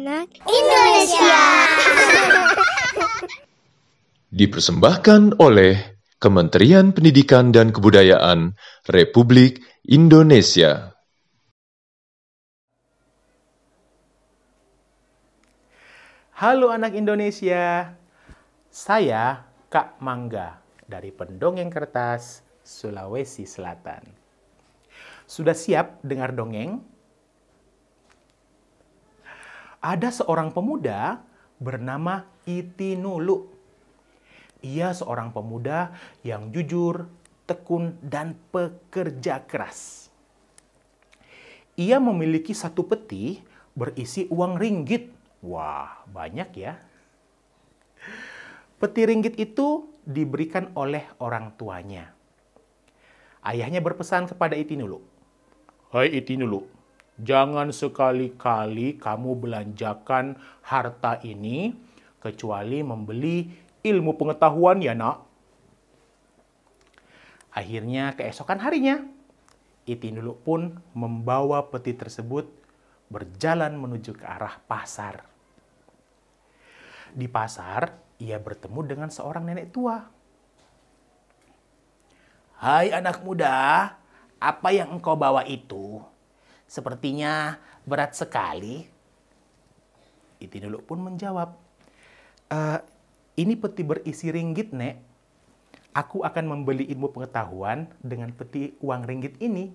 anak Indonesia. Dipersembahkan oleh Kementerian Pendidikan dan Kebudayaan Republik Indonesia. Halo anak Indonesia. Saya Kak Mangga dari Pendongeng Kertas, Sulawesi Selatan. Sudah siap dengar dongeng? ada seorang pemuda bernama Itinulu. Ia seorang pemuda yang jujur, tekun, dan pekerja keras. Ia memiliki satu peti berisi uang ringgit. Wah, banyak ya. Peti ringgit itu diberikan oleh orang tuanya. Ayahnya berpesan kepada Itinulu. Hai Itinulu, Jangan sekali-kali kamu belanjakan harta ini kecuali membeli ilmu pengetahuan ya nak. Akhirnya keesokan harinya, Itinuluk pun membawa peti tersebut berjalan menuju ke arah pasar. Di pasar, ia bertemu dengan seorang nenek tua. Hai anak muda, apa yang engkau bawa itu? Sepertinya berat sekali. Iti dulu pun menjawab, e, ini peti berisi ringgit, Nek. Aku akan membeli ilmu pengetahuan dengan peti uang ringgit ini.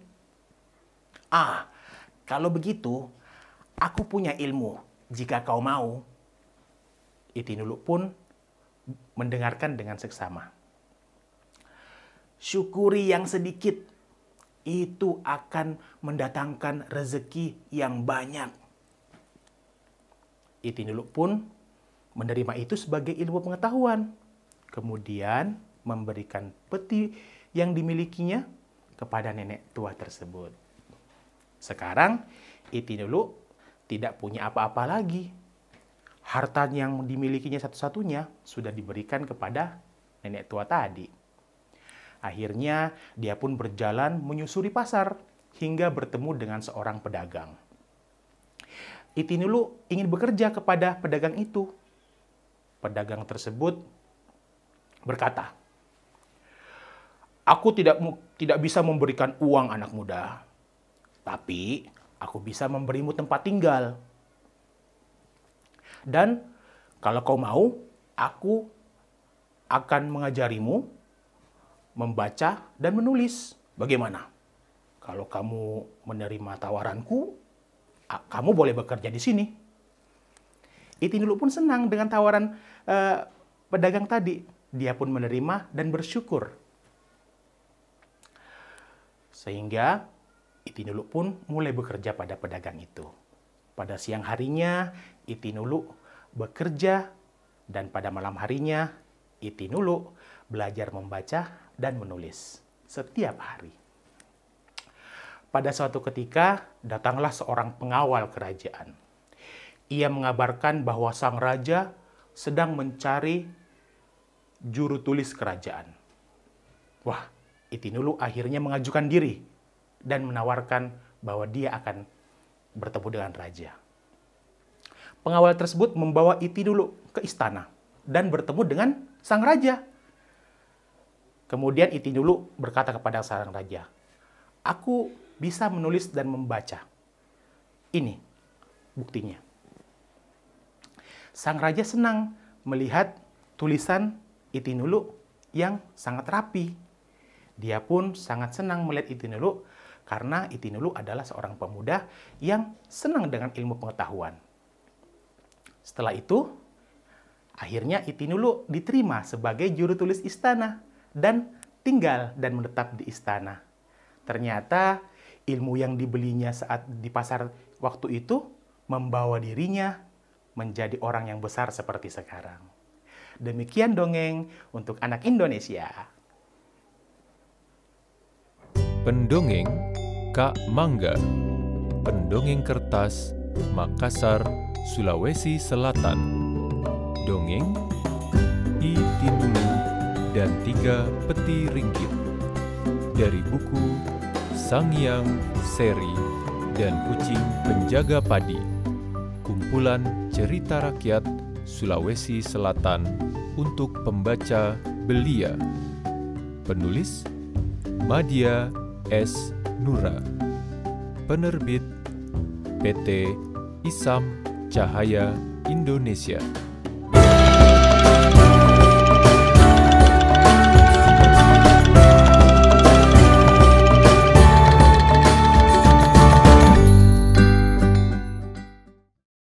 Ah, kalau begitu, aku punya ilmu jika kau mau. Iti dulu pun mendengarkan dengan seksama. Syukuri yang sedikit itu akan mendatangkan rezeki yang banyak. Iti pun menerima itu sebagai ilmu pengetahuan. Kemudian memberikan peti yang dimilikinya kepada nenek tua tersebut. Sekarang Iti tidak punya apa-apa lagi. Harta yang dimilikinya satu-satunya sudah diberikan kepada nenek tua tadi. Akhirnya, dia pun berjalan menyusuri pasar hingga bertemu dengan seorang pedagang. Itinulu ingin bekerja kepada pedagang itu. Pedagang tersebut berkata, Aku tidak tidak bisa memberikan uang anak muda, tapi aku bisa memberimu tempat tinggal. Dan kalau kau mau, aku akan mengajarimu membaca, dan menulis. Bagaimana? Kalau kamu menerima tawaranku, kamu boleh bekerja di sini. Itin pun senang dengan tawaran eh, pedagang tadi. Dia pun menerima dan bersyukur. Sehingga Itinulu pun mulai bekerja pada pedagang itu. Pada siang harinya, Itinulu bekerja dan pada malam harinya, Itinulu belajar membaca dan menulis setiap hari. Pada suatu ketika, datanglah seorang pengawal kerajaan. Ia mengabarkan bahwa sang raja sedang mencari juru tulis kerajaan. Wah, Itinulu akhirnya mengajukan diri dan menawarkan bahwa dia akan bertemu dengan raja. Pengawal tersebut membawa Itinulu ke istana dan bertemu dengan sang raja Kemudian Itinulu berkata kepada sarang raja, Aku bisa menulis dan membaca. Ini buktinya. Sang raja senang melihat tulisan Itinulu yang sangat rapi. Dia pun sangat senang melihat Itinulu karena Itinulu adalah seorang pemuda yang senang dengan ilmu pengetahuan. Setelah itu, akhirnya Itinulu diterima sebagai juru tulis istana dan tinggal dan menetap di istana. Ternyata ilmu yang dibelinya saat di pasar waktu itu membawa dirinya menjadi orang yang besar seperti sekarang. Demikian dongeng untuk anak Indonesia. Pendongeng Kak Mangga Pendongeng Kertas Makassar, Sulawesi Selatan Dongeng Itin dan tiga peti ringgit dari buku Sang Yang Seri dan Kucing Penjaga Padi, kumpulan cerita rakyat Sulawesi Selatan untuk pembaca belia. Penulis Madia S. Nura. Penerbit PT Isam Cahaya Indonesia.